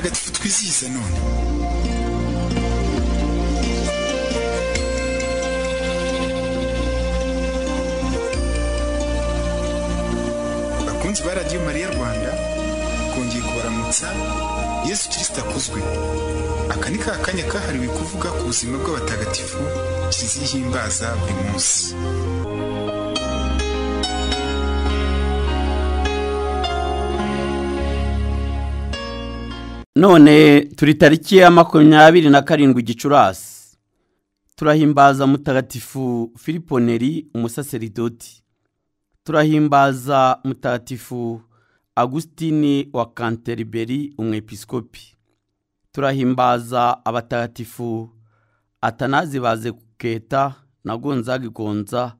mutagatifu twizihize none bakunzi ba radiyo mariya rwanda kongeye kubaramutsa yesu kirisita akuzwe aka ni ka kanya kahariwe kuvuga ku buzima bw'abatagatifu kizihimbaza ihimbaza buri munsi none turi tariki ya makumyabiri na karindwi gicurasi turahimbaza mutagatifu filipponeri umusaseridoti turahimbaza mutagatifu agusitini wa kanteriberi umwepisikopi turahimbaza abatagatifu atanazi baze kuketa na gonzagigonza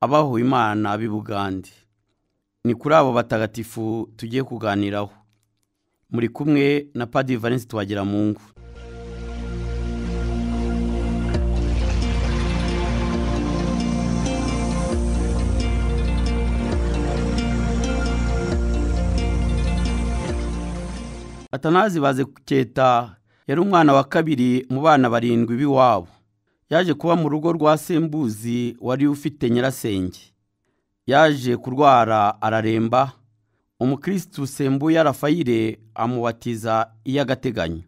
abahuwe imana b'i bugande ni kuri abo batagatifu tugiye kuganiraho muri kumwe na Padiri Valens Twagiramungu atanazi baze kuketa yari umwana wa kabiri mu bana barindwi b'iwabo yaje kuba mu rugo rwa sembuzi wari ufite nyirasenge yaje kurwara araremba Umukristu sembuye rafayire amubatiza iy'agateganyo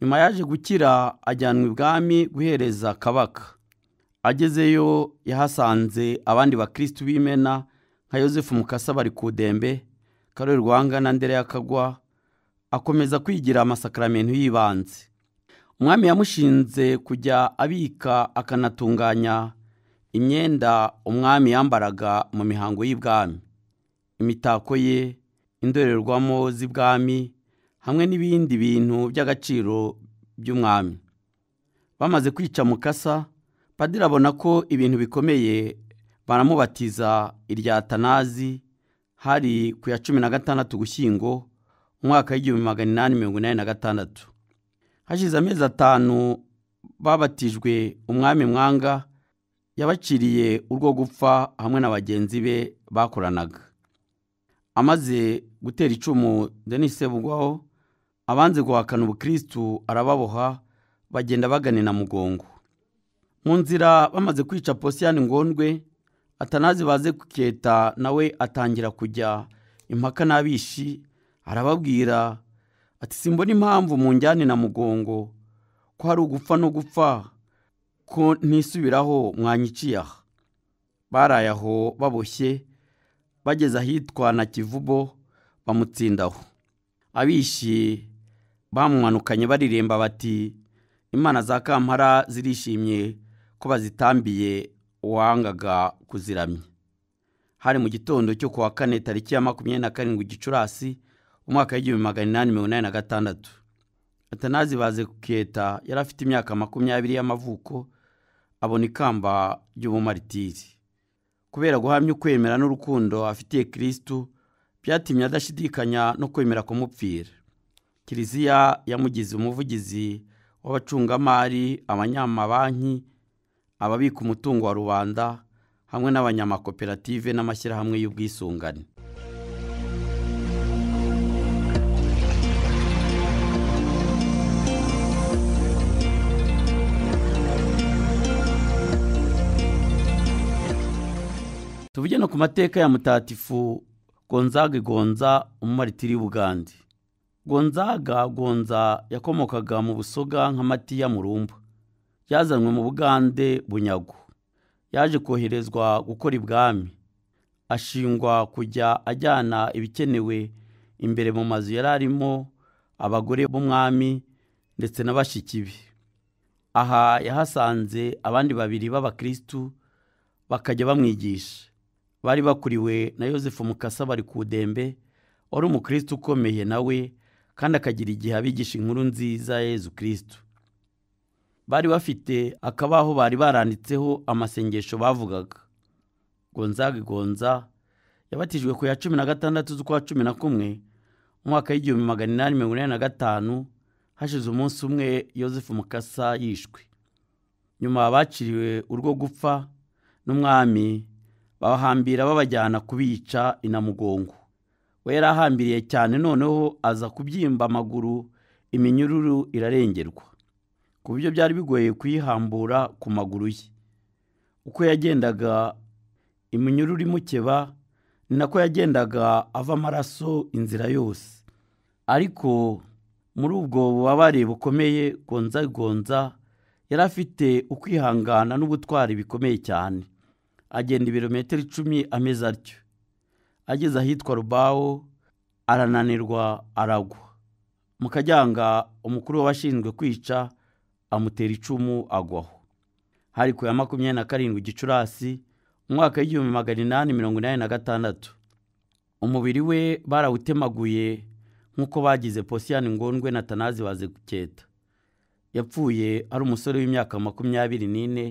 nyuma yaje gukira ajyanwa ibwami guhereza kabaka agezeyo yahasanze abandi bakirisitu b'imena nka yosefu mukasa bari ku dembe karori rwanga na ndera y'akagwa akomeza kwigira amasakaramentu y'ibanze umwami yamushinze kujya abika akanatunganya imyenda umwami yambaraga mu mihango y'ibwami imitako ye indorerwamo z'ibwami hamwe n'ibindi bintu by'agaciro by'umwami bamaze kwica mukasa padiri abona ko ibintu bikomeye baramubatiza irya tanazi hari ku ya cumi na gatandatu gushyingo umwaka w'igihumbi magana inani mirongo inani na gatandatu hashize amezi atanu babatijwe umwami mwanga yabaciriye urwo gupfa hamwe na bagenzi be bakoranaga amaze gutera icumu denise sebugwaho abanze guhakana ubukristu arababoha bagenda na mugongo mu nzira bamaze kwica posiyani ngondwe atanazi baze kuketa nawe atangira kujya impaka n'abishi arababwira ati simbona impamvu mu njyane na mugongo ko hari ugupfa no gupfa ko ntisubiraho mwanyiciye aha baraye aho baboshye bageze ahitwa na kivubo bamutsindaho abishi bamwanukanye baririmba bati imana za kampara zirishimye ko bazitambiye uwangaga kuziramya hari mu gitondo cyo kuwa kane tariki ya makumyabiri na karindwi gicurasi umwaka w'igihumbi magana inani mirongo inani na gatandatu atanazi baze kuketa yari afite imyaka makumyabiri y'amavuko abona ikamba ry'ubumaritiri kubera guhamya ukwemera n'urukundo afitiye kirisitu byatumye adashidikanya no kwemera kumupfira kiliziya yamugize umuvugizi w'abacungamari abanyamabanki ababika umutungo wa rubanda hamwe n'abanyamakoperative n'amashyirahamwe y'ubwisungane hino ku mateka ya mutatifu gonzaga igonza umumaritiri w'ubugande gonzaga gonza yakomokaga mu busoga nka matiya murumba yazanywe mu bugande bunyago yaje koherezwa gukora ibwami ashingwa kujya ajyana ibikenewe imbere mu mazu yari arimo abagore b'umwami ndetse n'abashyiki be aha yahasanze abandi babiri b’abakristu bakajya bamwigisha bari bakuriwe na yosefu mukasa bari ku dembe wari umukristo ukomeye nawe kandi akagira igihe abigisha inkuru nziza yezu Kristu. bari bafite akabaho bari baranditseho amasengesho bavugaga gonzaga gonza yabatijwe ku ya cumi na gatandatu z'ukwa cumi na kumwe umwaka w'igihumbi magana inani mirongo inani na gatanu hashize umunsi umwe yosefu mukasa yishwe nyuma abaciriwe urwo gupfa n'umwami babahambira babajyana kubica inamugongo we yarahambiriye cyane noneho aza kubyimba amaguru iminyururu irarengerwa ku buryo byari bigoye kuyihambura ku maguru ye uko yagendaga iminyururu imukeba ni nako yagendaga ava amaraso inzira yose ariko muri ubwo bubabare bukomeye Gonza gonza yari afite ukwihangana n'ubutwari bikomeye cyane agenda ibirometero icumi ameze atyo ageze ahitwa rubawo arananirwa aragwa mu kajyanga umukuru w'abashinzwe kwica amutera icumu agwaho hari ku ya makumyabiri na karindwi gicurasi umwaka w'igihumbi magana inani mirongo inani na gatandatu umubiri we barawutemaguye nk'uko bagize posiyani ngondwe na tanazi baze guketa yapfuye ari umusore w'imyaka makumyabiri n'ine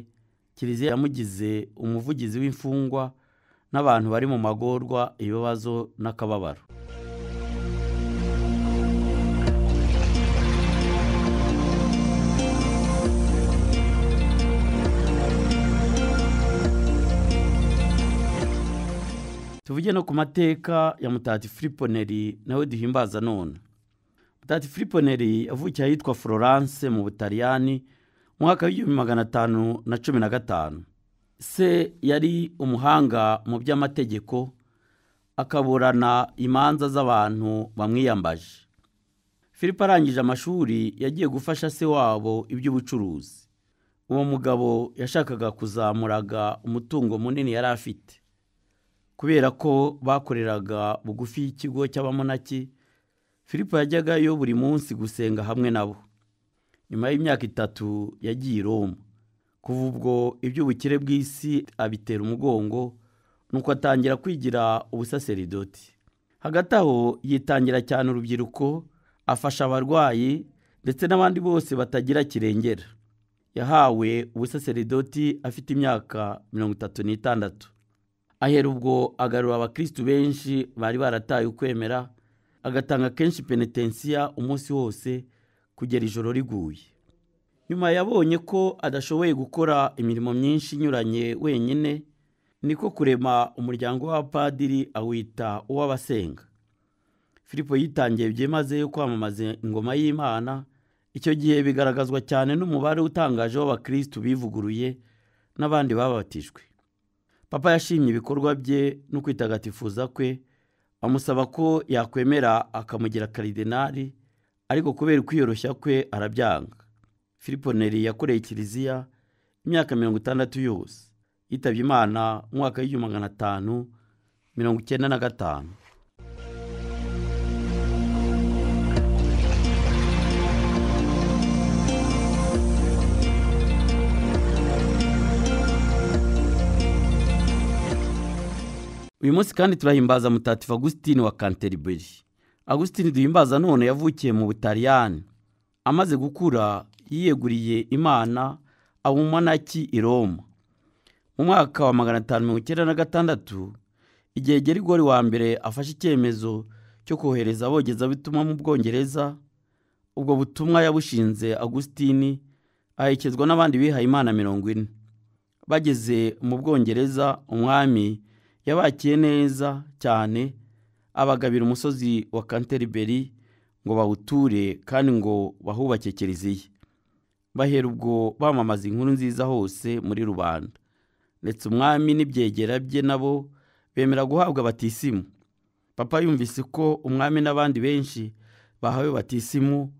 kiliziya yamugize umuvugizi w'imfungwa n'abantu bari mu magorwa ibibazo n'akababaro tuvuge no ku mateka ya mutati filiponeri nawe duhimbaza none mutati filiponeri yavukiye ahitwa florence mu butaliyani mwaka w'igihumbi magana atanu na cumi na gatanu se yari umuhanga mu by'amategeko akaburana imanza z'abantu bamwiyambaje philippe arangije amashuri yagiye gufasha se wabo iby'ubucuruzi uwo mugabo yashakaga kuzamuraga umutungo munini yari afite kubera ko bakoreraga bugufi y'ikigo cy'abamonaki philippe yajyagayo buri munsi gusenga hamwe nabo nyuma y'imyaka itatu yagiye i Roma kuva ubwo iby'ubukire bw'isi abitera umugongo nuko atangira kwigira ubusaseridoti hagati aho yitangira cyane urubyiruko afasha abarwayi ndetse n'abandi bose batagira kirengera yahawe ubusaseridoti afite imyaka mirongo itatu n'itandatu ahera ubwo agarura abakristu benshi bari barataye ukwemera agatanga kenshi penetensiya umunsi wose kugera ijoro riguye nyuma yabonye ko adashoboye gukora imirimo myinshi inyuranye wenyine niko kurema umuryango w'abapadiri awita uw'abasenga filipo yitangiye byimazeyo kwamamaza ingoma y'imana icyo gihe bigaragazwa cyane n'umubare utangaje w’abakristu bivuguruye n'abandi babatijwe papa yashimye ibikorwa bye no kwitagatifuza kwe amusaba ko yakwemera akamugira karidinari ariko kubera kwiyoroshya kwe arabyanga filipo neri yakoreye kiliziya imyaka mirongo itandatu yose yitabye imana umwaka mwaka w'igihumbi magana atanu mirongo icyenda na gatanu uyu munsi kandi turahimbaza mutatifu agusitini wa kanteriberi Agustin duhimbaza none yavukiye mu butaliyani amaze gukura yiyeguriye imana aba i roma mu mwaka wa magana atanu mirongo icyenda na gatandatu igihe gerigori wa mbere afashe icyemezo cyo kohereza abogeza abogezabutumwa mu bwongereza ubwo butumwa yabushinze agusitini aherekezwa n'abandi bihaye imana mirongo ine bageze mu bwongereza umwami yabakiye neza cyane abagabira umusozi wa kanteriberi ngo bawuture kandi ngo bahubake kiliziya bahera ubwo bamamaza inkuru nziza hose muri rubanda ndetse umwami n'ibyegera bye nabo bemera guhabwa batisimu papa yumvise ko umwami n'abandi benshi bahawe batisimu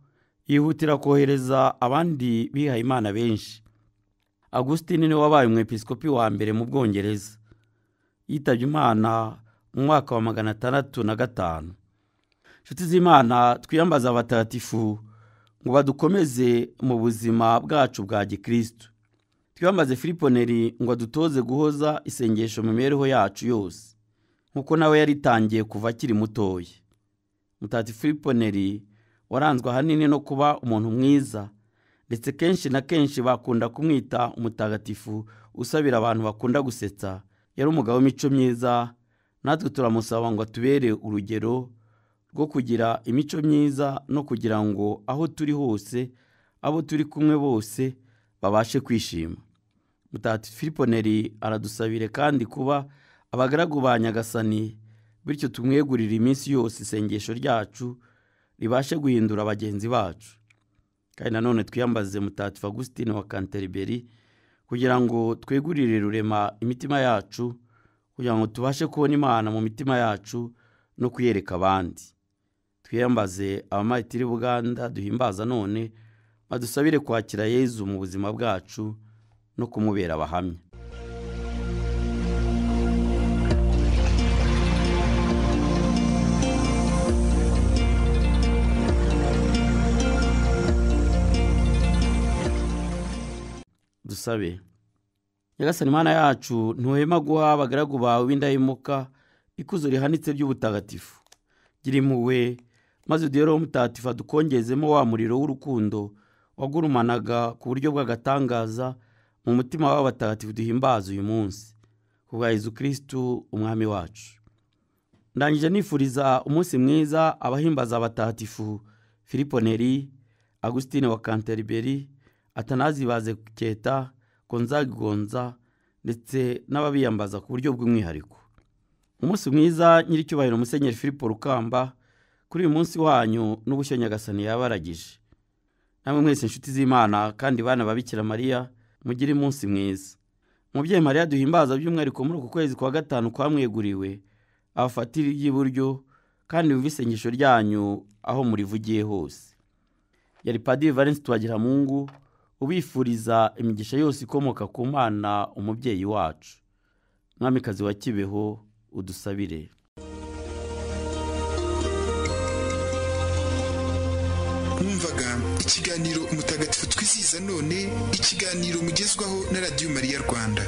yihutira kohereza abandi bihaye imana benshi agusitini niwe wabaye umwepisikopi wa mbere mu bwongereza yitabye imana mu mwaka wa magana atandatu na gatanu inshuti z'imana twiyambaza abatagatifu ngo badukomeze mu buzima bwacu bwa gikirisitu twiyambaze filiponeri ngo dutoze guhoza isengesho mu mibereho yacu yose nk'uko nawe yaritangiye kuva akiri mutoya mutati filiponeri waranzwe ahanini no kuba umuntu mwiza ndetse kenshi na kenshi bakunda kumwita umutagatifu usabira abantu bakunda gusetsa yari umugabo w'imico myiza natwe turamusaba ngo atubere urugero rwo kugira imico myiza no kugira ngo aho turi hose abo turi kumwe bose babashe kwishima mutati filiponeri aradusabire kandi kuba abagaragu ba nyagasani bityo tumwegurire iminsi yose isengesho ryacu ribashe guhindura bagenzi bacu kandi nanone twiyambaze mutati fagusitine wa kanteriberi kugira ngo twegurire rurema imitima yacu kugira ngo tubashe kubona imana mu mitima yacu no kuyereka abandi twiyambaze abamayitiri buganda duhimbaza none badusabire kwakira yezu mu buzima bwacu no kumubera abahamya dusabe nyagasani imana yacu ntuhema guha abagaragu bawe b'indahemuka ikuzo rihanitse ry'ubutagatifu gira impuhwe maze uduhereho mutatifa dukongezemo wa muriro w'urukundo wagurumanaga ku buryo bw'agatangaza mu mutima w'abatagatifu duhimbaza uyu munsi ku bwa Yezu kirisitu umwami wacu ndangije nifuriza umunsi mwiza abahimbaza abatatifu, Filipo Neri Agusitine wa Canterbury Atanazi Bazeketa gonzagonza ndetse n'ababiyambaza ku buryo bw'umwihariko umunsi mwiza nyir'icyubahiro musenyeri philippe rukamba kuri uyu munsi wanyu n'ubushyo nyagasani yabaragije namwe mwese inshuti z'imana kandi bana babikira mariya mugire umunsi mwiza umubyeyi mariya duhimbaza by'umwihariko muri uku kwezi kwa gatanu kwamweguriwe abafatira iby'iburyo kandi wumve isengesho ryanyu aho murivugiye hose yari padiri valence twagiramungu ubifuriza imigisha yose ikomoka ku mwana umubyeyi wacu mwamikazi wa kibeho udusabire mwumvaga ikiganiro umutagatifu twizihiza none ikiganiro mugezwaho na radiyo mariya rwanda